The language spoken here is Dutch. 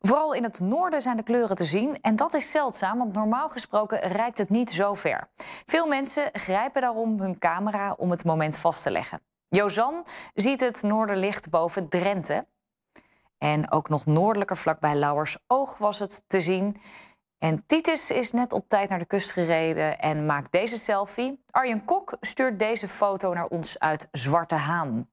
Vooral in het noorden zijn de kleuren te zien en dat is zeldzaam, want normaal gesproken reikt het niet zo ver. Veel mensen grijpen daarom hun camera om het moment vast te leggen. Jozan ziet het noorderlicht boven Drenthe. En ook nog noordelijker vlakbij oog was het te zien. En Titus is net op tijd naar de kust gereden en maakt deze selfie. Arjen Kok stuurt deze foto naar ons uit Zwarte Haan.